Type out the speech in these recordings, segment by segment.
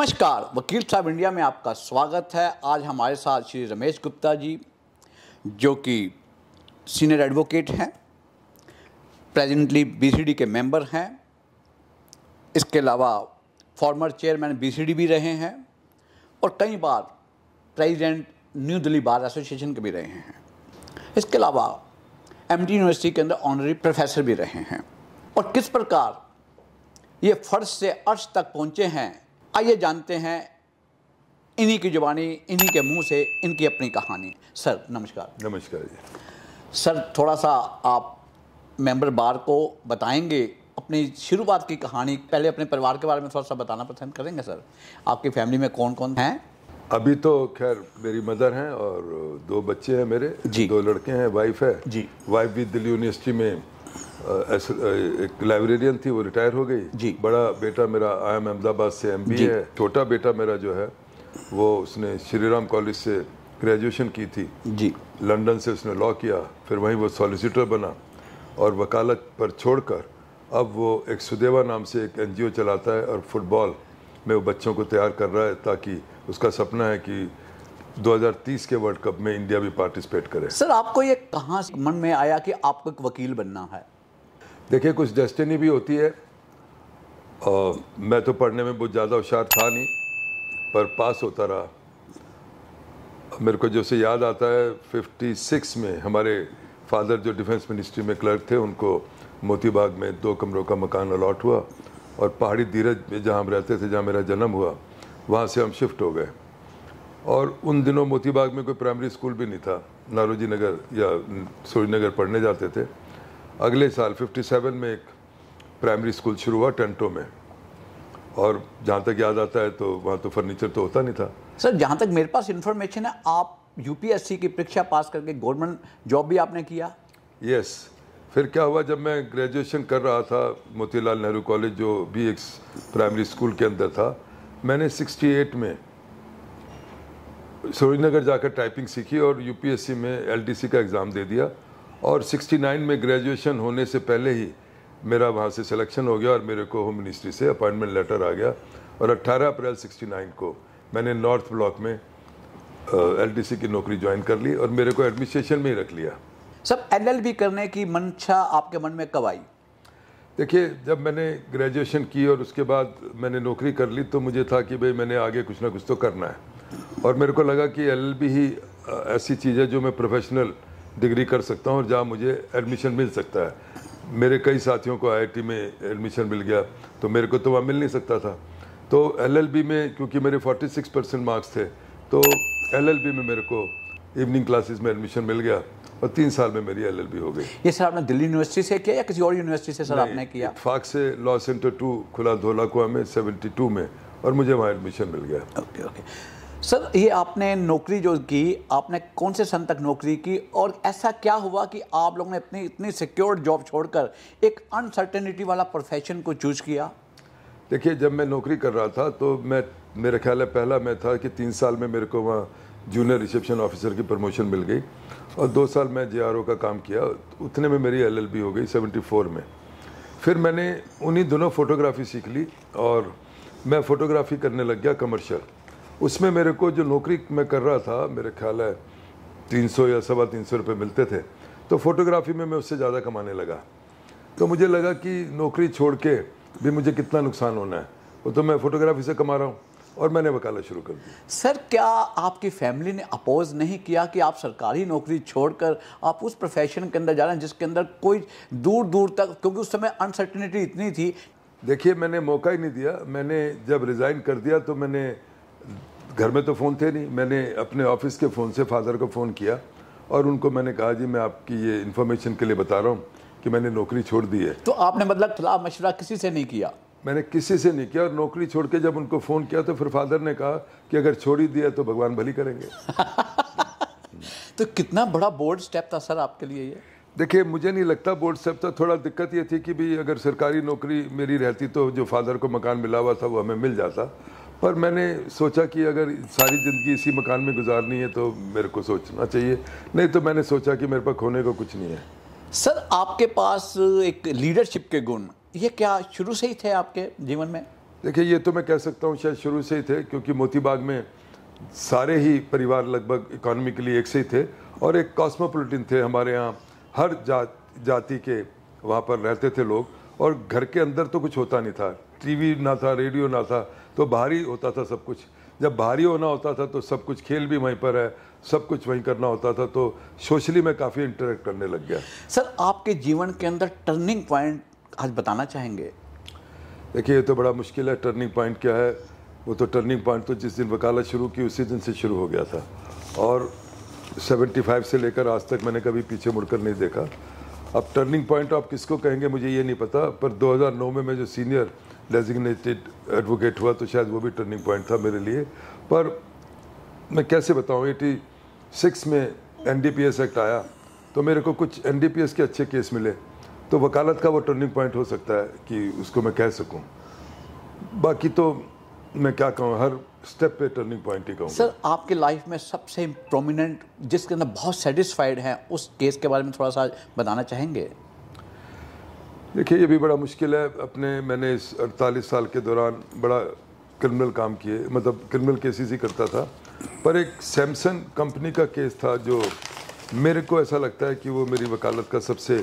नमस्कार वकील साहब इंडिया में आपका स्वागत है आज हमारे साथ श्री रमेश गुप्ता जी जो कि सीनियर एडवोकेट हैं प्रेजेंटली बीसीडी के मेंबर हैं इसके अलावा फॉर्मर चेयरमैन बीसीडी भी रहे हैं और कई बार president new Delhi bar association के भी रहे हैं इसके अलावा एम यूनिवर्सिटी के अंदर ऑनरी प्रोफेसर भी रहे हैं और किस प्रकार ये फर्श से अर्श तक पहुँचे हैं आइए जानते हैं इन्हीं की जुबानी इन्हीं के मुंह से इनकी अपनी कहानी सर नमस्कार नमस्कार जी सर थोड़ा सा आप मेंबर बार को बताएंगे अपनी शुरुआत की कहानी पहले अपने परिवार के बारे में थोड़ा सा बताना पसंद करेंगे सर आपकी फैमिली में कौन कौन हैं अभी तो खैर मेरी मदर हैं और दो बच्चे हैं मेरे जी दो लड़के हैं वाइफ है जी वाइफ भी दिल्ली यूनिवर्सिटी में एक लाइब्रेरियन थी वो रिटायर हो गई जी बड़ा बेटा मेरा आई एम अहमदाबाद से एम बी है छोटा बेटा मेरा जो है वो उसने श्री राम कॉलेज से ग्रेजुएशन की थी जी लंदन से उसने लॉ किया फिर वहीं वो सॉलिसिटर बना और वकालत पर छोड़कर अब वो एक सुदेवा नाम से एक एनजीओ चलाता है और फुटबॉल में वो बच्चों को तैयार कर रहा है ताकि उसका सपना है कि 2030 के वर्ल्ड कप में इंडिया भी पार्टिसिपेट करे सर आपको ये कहाँ मन में आया कि आपको एक वकील बनना है देखिए कुछ डेस्टिनी भी होती है आ, मैं तो पढ़ने में बहुत ज़्यादा होशियार था नहीं पर पास होता रहा मेरे को जैसे याद आता है 56 में हमारे फादर जो डिफेंस मिनिस्ट्री में क्लर्क थे उनको मोतीबाग में दो कमरों का मकान अलाट हुआ और पहाड़ी धीरज में जहाँ हम रहते थे जहाँ मेरा जन्म हुआ वहाँ से हम शिफ्ट हो गए और उन दिनों मोतीबाग में कोई प्राइमरी स्कूल भी नहीं था नारोजी नगर या सूर्य नगर पढ़ने जाते थे अगले साल 57 में एक प्राइमरी स्कूल शुरू हुआ टेंटो में और जहाँ तक याद आता है तो वहाँ तो फर्नीचर तो होता नहीं था सर जहाँ तक मेरे पास इन्फॉर्मेशन है आप यूपीएससी की परीक्षा पास करके गवर्नमेंट जॉब भी आपने किया यस फिर क्या हुआ जब मैं ग्रेजुएशन कर रहा था मोतीलाल नेहरू कॉलेज जो भी एक प्राइमरी स्कूल के अंदर था मैंने 68 में सरोजनगर जाकर टाइपिंग सीखी और यूपीएससी में एलटीसी का एग्ज़ाम दे दिया और 69 में ग्रेजुएशन होने से पहले ही मेरा वहाँ से सिलेक्शन हो गया और मेरे को होम मिनिस्ट्री से अपॉइंटमेंट लेटर आ गया और 18 अप्रैल 69 को मैंने नॉर्थ ब्लॉक में एलटीसी की नौकरी ज्वाइन कर ली और मेरे को एडमिनिस्ट्रेशन में ही रख लिया सब एलएलबी करने की मंशा आपके मन में कब आई देखिए जब मैंने ग्रेजुएशन की और उसके बाद मैंने नौकरी कर ली तो मुझे था कि भाई मैंने आगे कुछ ना कुछ तो करना है और मेरे को लगा कि एल ही ऐसी चीज़ है जो मैं प्रोफेशनल डिग्री कर सकता हूँ और जहाँ मुझे एडमिशन मिल सकता है मेरे कई साथियों को आईआईटी में एडमिशन मिल गया तो मेरे को तो वहाँ मिल नहीं सकता था तो एलएलबी में क्योंकि मेरे 46 परसेंट मार्क्स थे तो एलएलबी में मेरे को इवनिंग क्लासेस में एडमिशन मिल गया और तीन साल में मेरी एलएलबी हो गई ये सर आपने दिल्ली यूनिवर्सिटी से किया या किसी और यूनिवर्सिटी से सर आपने किया फाक से लॉ सेंटर टू खुला धोला कुआ में 72 में और मुझे वहाँ एडमिशन मिल गया ओके ओके सर ये आपने नौकरी जो की आपने कौन से सन तक नौकरी की और ऐसा क्या हुआ कि आप लोगों ने अपनी इतनी सिक्योर जॉब छोड़कर एक अनसर्टेनिटी वाला प्रोफेशन को चूज किया देखिए जब मैं नौकरी कर रहा था तो मैं मेरे ख्याल है पहला मैं था कि तीन साल में मेरे को वहाँ जूनियर रिसेप्शन ऑफिसर की प्रमोशन मिल गई और दो साल मैं जे का काम किया उतने में मेरी एल हो गई सेवेंटी में फिर मैंने उन्हीं दोनों फ़ोटोग्राफी सीख ली और मैं फ़ोटोग्राफी करने लग गया कमर्शियल उसमें मेरे को जो नौकरी मैं कर रहा था मेरे ख्याल है तीन सौ या सवा तीन सौ रुपये मिलते थे तो फोटोग्राफी में मैं उससे ज़्यादा कमाने लगा तो मुझे लगा कि नौकरी छोड़ के भी मुझे कितना नुकसान होना है वो तो मैं फोटोग्राफी से कमा रहा हूँ और मैंने वकालत शुरू कर दी सर क्या आपकी फैमिली ने अपोज नहीं किया कि आप सरकारी नौकरी छोड़कर आप उस प्रोफेशन के अंदर जा रहे हैं जिसके अंदर कोई दूर दूर तक क्योंकि उस समय अनसर्टनिटी इतनी थी देखिए मैंने मौका ही नहीं दिया मैंने जब रिज़ाइन कर दिया तो मैंने घर में तो फ़ोन थे नहीं मैंने अपने ऑफिस के फ़ोन से फादर को फ़ोन किया और उनको मैंने कहा जी मैं आपकी ये इन्फॉर्मेशन के लिए बता रहा हूँ कि मैंने नौकरी छोड़ दी है तो आपने मतलब खिलाफ मशवरा किसी से नहीं किया मैंने किसी से नहीं किया और नौकरी छोड़ के जब उनको फ़ोन किया तो फिर फादर ने कहा कि अगर छोड़ ही दिया तो भगवान भली करेंगे तो कितना बड़ा बोर्ड स्टेप था सर आपके लिए ये देखिए मुझे नहीं लगता बोर्ड स्टेप था थोड़ा दिक्कत ये थी कि भाई अगर सरकारी नौकरी मेरी रहती तो जो फादर को मकान मिला हुआ था वो हमें मिल जाता पर मैंने सोचा कि अगर सारी ज़िंदगी इसी मकान में गुजारनी है तो मेरे को सोचना चाहिए नहीं तो मैंने सोचा कि मेरे पास खोने को कुछ नहीं है सर आपके पास एक लीडरशिप के गुण ये क्या शुरू से ही थे आपके जीवन में देखिए ये तो मैं कह सकता हूँ शायद शुरू से ही थे क्योंकि मोती बाग में सारे ही परिवार लगभग इकोनॉमिकली एक से ही थे और एक कॉस्मोपोलिटन थे हमारे यहाँ हर जा जाति के वहाँ पर रहते थे लोग और घर के अंदर तो कुछ होता नहीं था टीवी ना था रेडियो ना था तो भारी होता था सब कुछ जब भारी होना होता था तो सब कुछ खेल भी वहीं पर है सब कुछ वहीं करना होता था तो सोशली मैं काफ़ी इंटरेक्ट करने लग गया सर आपके जीवन के अंदर टर्निंग पॉइंट आज बताना चाहेंगे देखिए ये तो बड़ा मुश्किल है टर्निंग पॉइंट क्या है वो तो टर्निंग पॉइंट तो जिस दिन वकालत शुरू की उसी दिन से शुरू हो गया था और 75 से लेकर आज तक मैंने कभी पीछे मुड़कर नहीं देखा अब टर्निंग पॉइंट तो आप किसको कहेंगे मुझे ये नहीं पता पर 2009 में मैं जो सीनियर डेजिग्नेटेड एडवोकेट हुआ तो शायद वो भी टर्निंग पॉइंट था मेरे लिए पर मैं कैसे बताऊँ एटी सिक्स में एन एक्ट आया तो मेरे को कुछ एन के अच्छे केस मिले तो वकालत का वो टर्निंग पॉइंट हो सकता है कि उसको मैं कह सकूँ बाकी तो मैं क्या कहूँ हर स्टेप पे टर्निंग पॉइंट ही कहूँ सर आपके लाइफ में सबसे प्रोमिनेंट जिसके अंदर बहुत सेटिस्फाइड हैं उस केस के बारे में थोड़ा सा बताना चाहेंगे देखिए ये भी बड़ा मुश्किल है अपने मैंने इस अड़तालीस साल के दौरान बड़ा क्रिमिनल काम किए मतलब क्रिमिनल केसेस ही करता था पर एक सैमसन कंपनी का केस था जो मेरे को ऐसा लगता है कि वो मेरी वकालत का सबसे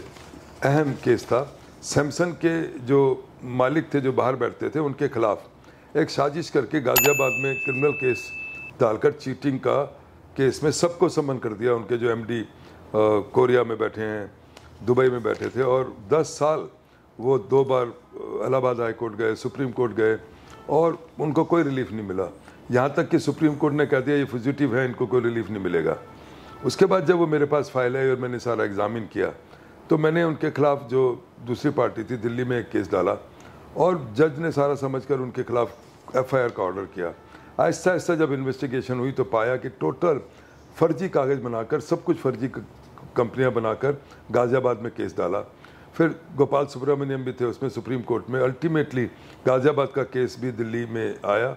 अहम केस था सैमसन के जो मालिक थे जो बाहर बैठते थे उनके खिलाफ एक साजिश करके गाज़ियाबाद में क्रिमिनल केस डालकर चीटिंग का केस में सबको समन कर दिया उनके जो एमडी कोरिया में बैठे हैं दुबई में बैठे थे और 10 साल वो दो बार इलाहाबाद हाई कोर्ट गए सुप्रीम कोर्ट गए और उनको कोई रिलीफ नहीं मिला यहाँ तक कि सुप्रीम कोर्ट ने कह दिया ये फजिटिव है इनको कोई रिलीफ नहीं मिलेगा उसके बाद जब वो मेरे पास फाइल आई और मैंने सारा एग्ज़ामिन किया तो मैंने उनके खिलाफ जो दूसरी पार्टी थी दिल्ली में एक केस डाला और जज ने सारा समझकर उनके खिलाफ एफआईआर का ऑर्डर किया आहिस्ता आहिस्ता जब इन्वेस्टिगेशन हुई तो पाया कि टोटल फर्जी कागज़ बनाकर सब कुछ फर्जी कंपनियां बनाकर गाज़ियाबाद में केस डाला फिर गोपाल सुब्रमण्यम भी थे उसमें सुप्रीम कोर्ट में अल्टीमेटली गाजियाबाद का केस भी दिल्ली में आया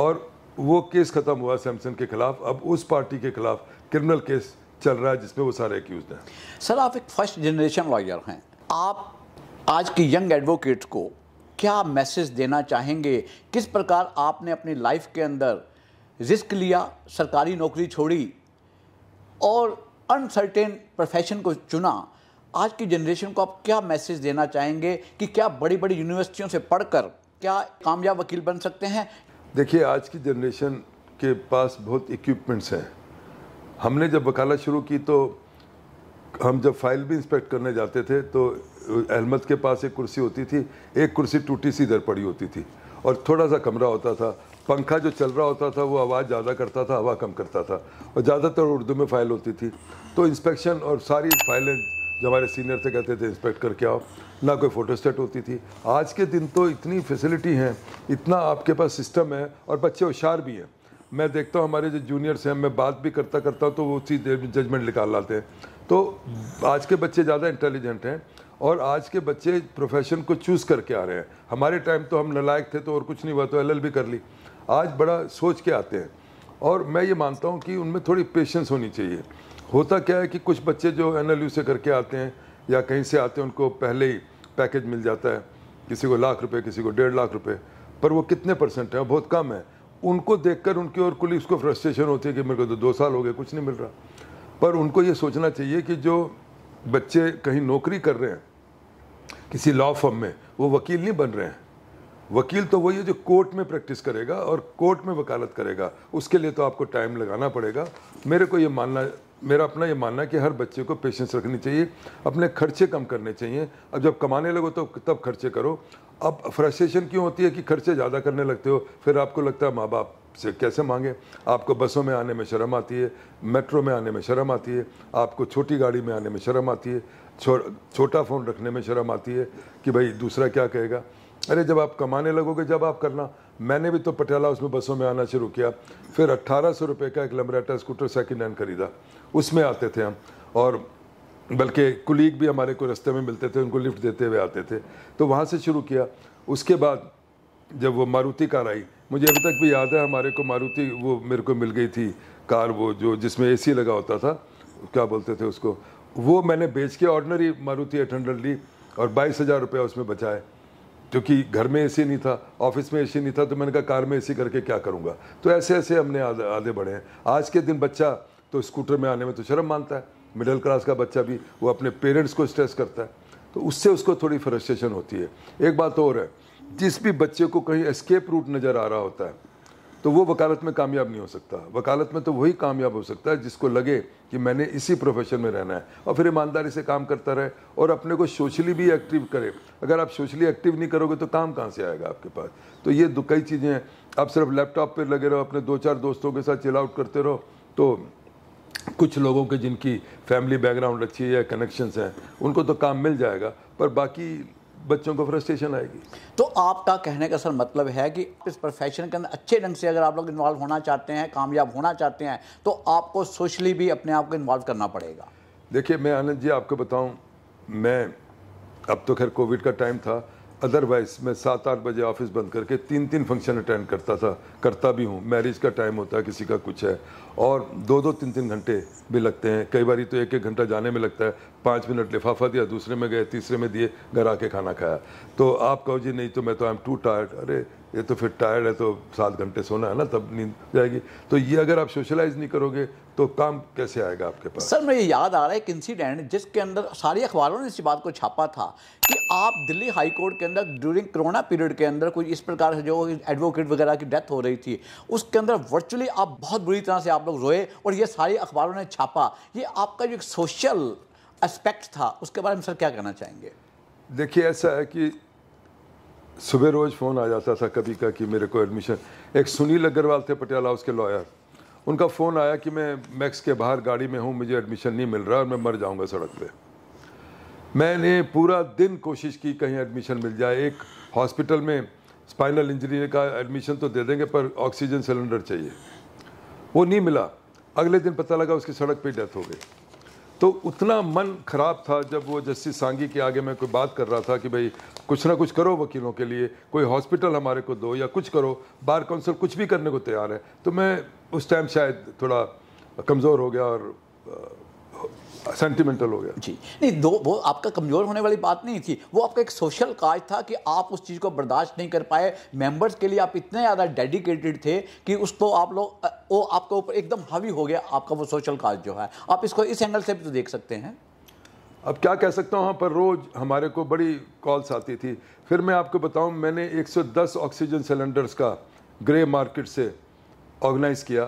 और वो केस ख़त्म हुआ सैमसन के ख़िलाफ़ अब उस पार्टी के ख़िलाफ़ क्रिमिनल केस चल रहा है जिसमें वो सारे एक्यूज हैं सर आप एक फर्स्ट जनरेशन लॉयर हैं आप आज के यंग एडवोकेट को क्या मैसेज देना चाहेंगे किस प्रकार आपने अपनी लाइफ के अंदर रिस्क लिया सरकारी नौकरी छोड़ी और अनसर्टेन प्रोफेशन को चुना आज की जनरेशन को आप क्या मैसेज देना चाहेंगे कि क्या बड़ी बड़ी यूनिवर्सिटियों से पढ़कर क्या कामयाब वकील बन सकते हैं देखिए आज की जनरेशन के पास बहुत इक्विपमेंट्स हैं हमने जब वकालत शुरू की तो हम जब फाइल भी इंस्पेक्ट करने जाते थे तो अहमद के पास एक कुर्सी होती थी एक कुर्सी टूटी सी इधर पड़ी होती थी और थोड़ा सा कमरा होता था पंखा जो चल रहा होता था वो आवाज़ ज़्यादा करता था हवा कम करता था और ज़्यादातर उर्दू में फ़ाइल होती थी तो इंस्पेक्शन और सारी फाइलें जो हमारे सीनियर थे कहते थे इंस्पेक्ट करके आओ ना कोई फोटो स्टेट होती थी आज के दिन तो इतनी फैसिलिटी है इतना आपके पास सिस्टम है और बच्चे होशियार भी हैं मैं देखता हूँ हमारे जो जूनियर्स हैं मैं बात भी करता करता हूँ तो वो उसी जजमेंट निकाल लाते हैं तो आज के बच्चे ज़्यादा इंटेलिजेंट हैं और आज के बच्चे प्रोफेशन को चूज़ करके आ रहे हैं हमारे टाइम तो हम नलायक थे तो और कुछ नहीं हुआ तो एलएलबी कर ली आज बड़ा सोच के आते हैं और मैं ये मानता हूँ कि उनमें थोड़ी पेशेंस होनी चाहिए होता क्या है कि कुछ बच्चे जो एन से करके आते हैं या कहीं से आते हैं उनको पहले ही पैकेज मिल जाता है किसी को लाख रुपए किसी को डेढ़ लाख रुपए पर वो कितने परसेंट हैं बहुत कम है उनको देखकर उनकी और कुल उसको फ्रस्ट्रेशन होती है कि मेरे को तो दो साल हो गए कुछ नहीं मिल रहा पर उनको ये सोचना चाहिए कि जो बच्चे कहीं नौकरी कर रहे हैं किसी लॉ फर्म में वो वकील नहीं बन रहे हैं वकील तो वही है जो कोर्ट में प्रैक्टिस करेगा और कोर्ट में वकालत करेगा उसके लिए तो आपको टाइम लगाना पड़ेगा मेरे को ये मानना मेरा अपना ये मानना है कि हर बच्चे को पेशेंस रखनी चाहिए अपने खर्चे कम करने चाहिए अब जब कमाने लगो तो तब खर्चे करो अब फ्रस्ट्रेशन क्यों होती है कि खर्चे ज़्यादा करने लगते हो फिर आपको लगता है माँ बाप से कैसे मांगे आपको बसों में आने में शर्म आती है मेट्रो में आने में शर्म आती है आपको छोटी गाड़ी में आने में शर्म आती है छो, छोटा फ़ोन रखने में शर्म आती है कि भाई दूसरा क्या कहेगा अरे जब आप कमाने लगोगे जब आप करना मैंने भी तो पटियाला उसमें बसों में आना शुरू किया फिर अट्ठारह सौ रुपये का एक लम्बराटा स्कूटर सेकेंड हैंड खरीदा उसमें आते थे हम और बल्कि कुलीग भी हमारे को रस्ते में मिलते थे उनको लिफ्ट देते हुए आते थे तो वहाँ से शुरू किया उसके बाद जब वो मारुति कार आई मुझे अभी तक भी याद है हमारे को मारुति वो मेरे को मिल गई थी कार वो जो जिसमें एसी लगा होता था क्या बोलते थे उसको वो मैंने बेच के ऑर्डनरी मारुति एट ली और बाईस हज़ार रुपया उसमें बचाए क्योंकि घर में एसी नहीं था ऑफिस में एसी नहीं था तो मैंने कहा कार में एसी करके क्या करूँगा तो ऐसे ऐसे हमने आधे बढ़े हैं आज के दिन बच्चा तो स्कूटर में आने में तो शर्म मानता है मिडिल क्लास का बच्चा भी वो अपने पेरेंट्स को स्ट्रेस करता है तो उससे उसको थोड़ी फ्रस्ट्रेशन होती है एक बात और है जिस भी बच्चे को कहीं एस्केप रूट नज़र आ रहा होता है तो वो वकालत में कामयाब नहीं हो सकता वकालत में तो वही कामयाब हो सकता है जिसको लगे कि मैंने इसी प्रोफेशन में रहना है और फिर ईमानदारी से काम करता रहे और अपने को सोशली भी एक्टिव करे अगर आप सोशली एक्टिव नहीं करोगे तो काम कहाँ से आएगा आपके पास तो ये कई चीज़ें हैं आप सिर्फ लैपटॉप पर लगे रहो अपने दो चार दोस्तों के साथ चिल आउट करते रहो तो कुछ लोगों के जिनकी फैमिली बैकग्राउंड अच्छी है या कनेक्शन हैं उनको तो काम मिल जाएगा पर बाकी बच्चों को फ्रस्ट्रेशन आएगी तो आपका कहने का सर मतलब है कि इस प्रोफेशन के अंदर अच्छे ढंग से अगर आप लोग इन्वॉल्व होना चाहते हैं कामयाब होना चाहते हैं तो आपको सोशली भी अपने आप को इन्वॉल्व करना पड़ेगा देखिए मैं आनंद जी आपको बताऊं मैं अब तो खैर कोविड का टाइम था अदरवाइज मैं सात आठ बजे ऑफिस बंद करके तीन तीन फंक्शन अटेंड करता था करता भी हूँ मैरिज का टाइम होता है किसी का कुछ है और दो दो तीन तीन घंटे भी लगते हैं कई बार तो एक एक घंटा जाने में लगता है पाँच मिनट लिफाफा दिया दूसरे में गए तीसरे में दिए घर आके खाना खाया तो आप कहो जी नहीं तो मैं तो आई एम टू टायर्ड अरे ये तो फिर टायर्ड है तो सात घंटे सोना है ना तब नींद जाएगी तो ये अगर आप सोशलाइज नहीं करोगे तो काम कैसे आएगा आपके पास सर मुझे याद आ रहा है एक इंसिडेंट जिसके अंदर सारी अखबारों ने इस बात को छापा था कि आप दिल्ली हाई कोर्ट के अंदर ड्यूरिंग कोरोना पीरियड के अंदर कोई इस प्रकार से जो एडवोकेट वगैरह की डेथ हो रही थी उसके अंदर वर्चुअली आप बहुत बुरी तरह से आप लोग रोए और ये सारी अखबारों ने छापा ये आपका जो एक सोशल एस्पेक्ट था उसके बारे में सर क्या कहना चाहेंगे देखिए ऐसा है कि सुबह रोज़ फ़ोन आ जाता था कभी का कि मेरे को एडमिशन एक सुनील अग्रवाल थे पटियाला उसके के लॉयर उनका फ़ोन आया कि मैं मैक्स के बाहर गाड़ी में हूँ मुझे एडमिशन नहीं मिल रहा और मैं मर जाऊँगा सड़क पर मैंने पूरा दिन कोशिश की कहीं एडमिशन मिल जाए एक हॉस्पिटल में स्पाइनल इंजरी का एडमिशन तो दे देंगे पर ऑक्सीजन सिलेंडर चाहिए वो नहीं मिला अगले दिन पता लगा उसकी सड़क पे डेथ हो गई तो उतना मन खराब था जब वो जस्टिस सांगी के आगे मैं कोई बात कर रहा था कि भाई कुछ ना कुछ करो वकीलों के लिए कोई हॉस्पिटल हमारे को दो या कुछ करो बार काउंसिल कुछ भी करने को तैयार है तो मैं उस टाइम शायद थोड़ा कमज़ोर हो गया और सेंटिमेंटल हो गया जी नहीं दो वो आपका कमज़ोर होने वाली बात नहीं थी वो आपका एक सोशल काज था कि आप उस चीज़ को बर्दाश्त नहीं कर पाए मेंबर्स के लिए आप इतने ज़्यादा डेडिकेटेड थे कि उसको तो आप लोग वो आपके ऊपर एकदम हावी हो गया आपका वो सोशल काज जो है आप इसको इस एंगल से भी तो देख सकते हैं अब क्या कह सकता हूँ हाँ, पर रोज़ हमारे को बड़ी कॉल्स आती थी फिर मैं आपको बताऊँ मैंने 110 ऑक्सीजन सिलेंडर्स का ग्रे मार्केट से ऑर्गेनाइज़ किया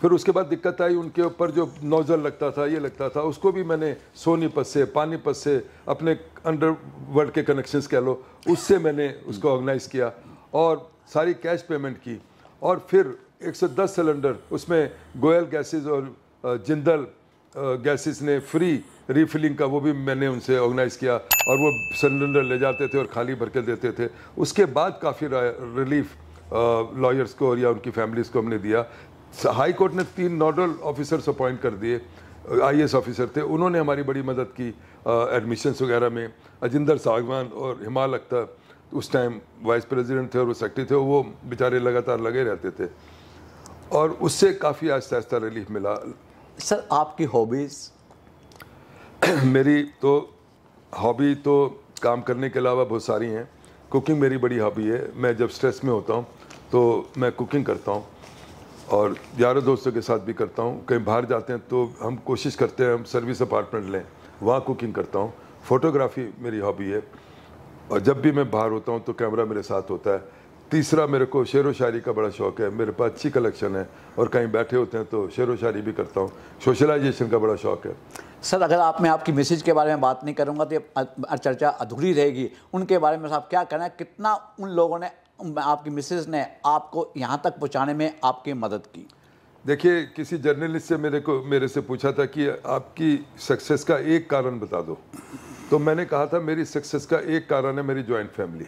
फिर उसके बाद दिक्कत आई उनके ऊपर जो नोज़ल लगता था ये लगता था उसको भी मैंने सोनीपत से पानीपत से अपने अंडर वर्ल्ड के कनेक्शंस कह लो उससे मैंने उसको ऑर्गेनाइज किया और सारी कैश पेमेंट की और फिर 110 सिलेंडर उसमें गोयल गैसेस और जिंदल गैसेस ने फ्री रिफिलिंग का वो भी मैंने उनसे ऑर्गेनाइज किया और वो सिलेंडर ले जाते थे और खाली भर के देते थे उसके बाद काफ़ी रिलीफ लॉयर्स को या उनकी फैमिलीज़ को हमने दिया हाई कोर्ट ने तीन नोडल ऑफिसर्स अपॉइंट कर दिए आईएएस ऑफिसर थे उन्होंने हमारी बड़ी मदद की एडमिशन्स वगैरह में अजिंदर सागवान और हिमाल अख्तर उस टाइम वाइस प्रेसिडेंट थे और वो सेक्रेटरी थे वो बेचारे लगातार लगे रहते थे और उससे काफ़ी आहिस्ता आहिस्ता रिलीफ मिला सर आपकी हॉबीज़ मेरी तो हॉबी तो काम करने के अलावा बहुत सारी हैं कुकिंग मेरी बड़ी हॉबी है मैं जब स्ट्रेस में होता हूँ तो मैं कुकिंग करता हूँ और यारों दोस्तों के साथ भी करता हूँ कहीं बाहर जाते हैं तो हम कोशिश करते हैं हम सर्विस अपार्टमेंट लें वहाँ कुकिंग करता हूँ फोटोग्राफी मेरी हॉबी है और जब भी मैं बाहर होता हूँ तो कैमरा मेरे साथ होता है तीसरा मेरे को शेर व शायरी का बड़ा शौक़ है मेरे पास अच्छी कलेक्शन है और कहीं बैठे होते हैं तो शेर व शायरी भी करता हूँ सोशलाइजेशन का बड़ा शौक़ है सर अगर आप मैं आपकी मैसेज के बारे में बात नहीं करूँगा तो चर्चा अधूरी रहेगी उनके बारे में आप क्या कहना है कितना उन लोगों ने आपकी मिसेज ने आपको यहाँ तक पहुँचाने में आपकी मदद की देखिए किसी जर्नलिस्ट से मेरे को मेरे से पूछा था कि आपकी सक्सेस का एक कारण बता दो तो मैंने कहा था मेरी सक्सेस का एक कारण है मेरी जॉइंट फैमिली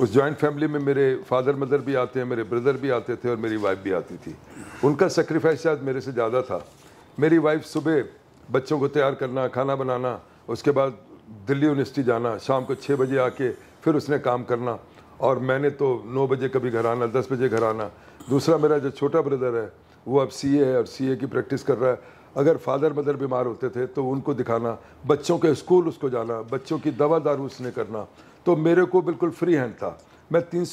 उस जॉइंट फैमिली में मेरे फादर मदर भी आते हैं मेरे ब्रदर भी आते थे और मेरी वाइफ भी आती थी उनका सेक्रीफाइस शायद मेरे से ज़्यादा था मेरी वाइफ सुबह बच्चों को तैयार करना खाना बनाना उसके बाद दिल्ली यूनिवर्सिटी जाना शाम को छः बजे आके फिर उसने काम करना और मैंने तो नौ बजे कभी घर आना दस बजे घर आना दूसरा मेरा जो छोटा ब्रदर है वो अब सी है और सी की प्रैक्टिस कर रहा है अगर फादर मदर बीमार होते थे तो उनको दिखाना बच्चों के स्कूल उसको जाना बच्चों की दवा दारू उसने करना तो मेरे को बिल्कुल फ्री हैंड था मैं तीन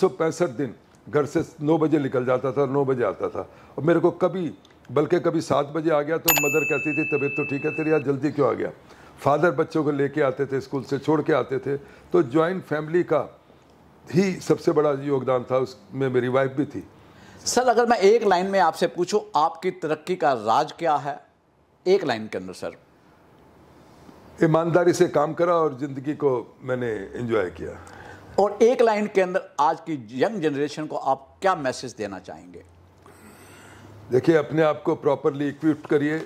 दिन घर से नौ बजे निकल जाता था नौ बजे आता था और मेरे को कभी बल्कि कभी सात बजे आ गया तो मदर कहती थी तबीयत तो ठीक है तेरी यार जल्दी क्यों आ गया फादर बच्चों को लेके आते थे स्कूल से छोड़ के आते थे तो जॉइंट फैमिली का ही सबसे बड़ा योगदान था उसमें मेरी वाइफ भी थी सर अगर मैं एक लाइन में आपसे पूछूं आपकी तरक्की का राज क्या है एक लाइन के अंदर सर ईमानदारी से काम करा और ज़िंदगी को मैंने एंजॉय किया और एक लाइन के अंदर आज की यंग जनरेशन को आप क्या मैसेज देना चाहेंगे देखिए अपने आप को प्रॉपरली इक्विप्ड करिए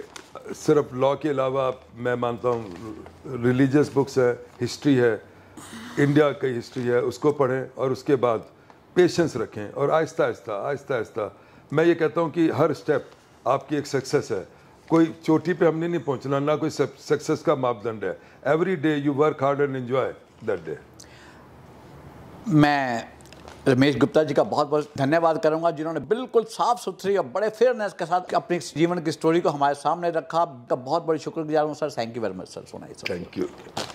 सिर्फ लॉ के अलावा मैं मानता हूँ रिलीजियस बुक्स है हिस्ट्री है इंडिया की हिस्ट्री है उसको पढ़ें और उसके बाद पेशेंस रखें और आहिस्ता आहिस्ता आहिस्ता आहिस्ता मैं ये कहता हूँ कि हर स्टेप आपकी एक सक्सेस है कोई चोटी पे हमने नहीं पहुँचना ना कोई सक्सेस का मापदंड है every day you work hard and enjoy that day मैं रमेश गुप्ता जी का बहुत बहुत धन्यवाद करूंगा जिन्होंने बिल्कुल साफ सुथरी और बड़े फेयरनेस के साथ अपने जीवन की स्टोरी को हमारे सामने रखा आपका बहुत बड़ी शुक्रगुजार हूँ sir thank you very much sir सोना थैंक यू